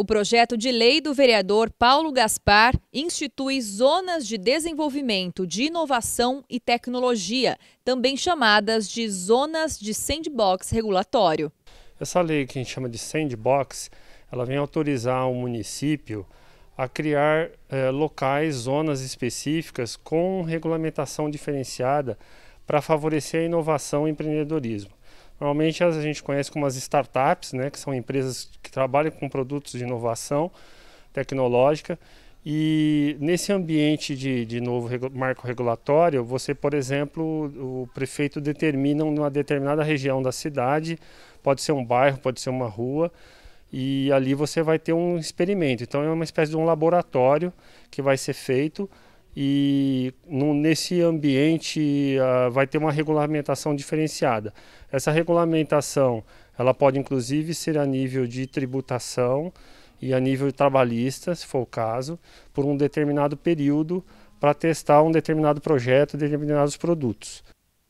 O projeto de lei do vereador Paulo Gaspar institui zonas de desenvolvimento de inovação e tecnologia, também chamadas de zonas de sandbox regulatório. Essa lei que a gente chama de sandbox, ela vem autorizar o município a criar eh, locais, zonas específicas com regulamentação diferenciada para favorecer a inovação e empreendedorismo. Normalmente a gente conhece como as startups, né, que são empresas que trabalham com produtos de inovação tecnológica. E nesse ambiente de, de novo regu marco regulatório, você, por exemplo, o, prefeito determina uma determinada região da cidade, pode ser um bairro, pode ser uma rua, e ali você vai ter um experimento. Então é uma espécie de um laboratório que vai ser feito e no, nesse ambiente uh, vai ter uma regulamentação diferenciada. Essa regulamentação ela pode inclusive ser a nível de tributação e a nível trabalhista, se for o caso, por um determinado período para testar um determinado projeto, determinados produtos.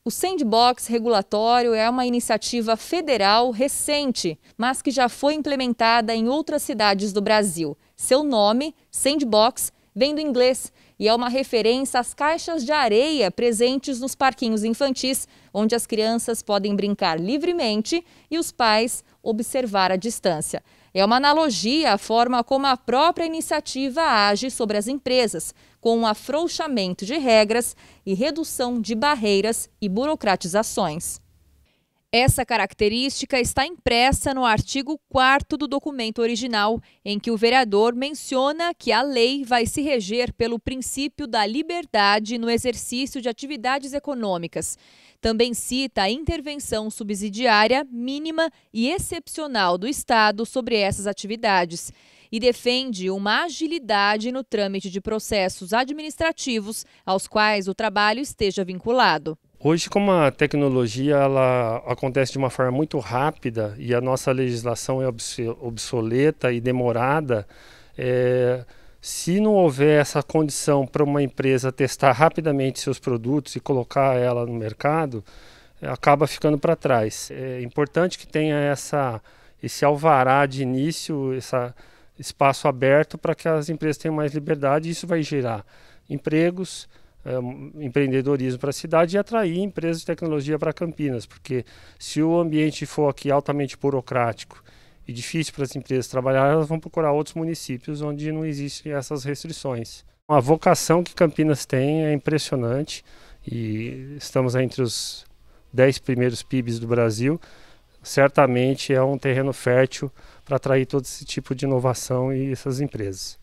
O sandbox regulatório é uma iniciativa federal recente, mas que já foi implementada em outras cidades do Brasil. Seu nome, sandbox, vem do inglês e é uma referência às caixas de areia presentes nos parquinhos infantis, onde as crianças podem brincar livremente e os pais observar à distância. É uma analogia à forma como a própria iniciativa age sobre as empresas, com um afrouxamento de regras e redução de barreiras e burocratizações. Essa característica está impressa no artigo 4 do documento original, em que o vereador menciona que a lei vai se reger pelo princípio da liberdade no exercício de atividades econômicas. Também cita a intervenção subsidiária mínima e excepcional do Estado sobre essas atividades e defende uma agilidade no trâmite de processos administrativos aos quais o trabalho esteja vinculado. Hoje, como a tecnologia ela acontece de uma forma muito rápida e a nossa legislação é obsoleta e demorada, é, se não houver essa condição para uma empresa testar rapidamente seus produtos e colocar ela no mercado, é, acaba ficando para trás. É importante que tenha essa, esse alvará de início, esse espaço aberto para que as empresas tenham mais liberdade e isso vai gerar empregos, é, empreendedorismo para a cidade e atrair empresas de tecnologia para Campinas, porque se o ambiente for aqui altamente burocrático e difícil para as empresas trabalhar, elas vão procurar outros municípios onde não existem essas restrições. A vocação que Campinas tem é impressionante e estamos entre os 10 primeiros PIBs do Brasil. Certamente é um terreno fértil para atrair todo esse tipo de inovação e essas empresas.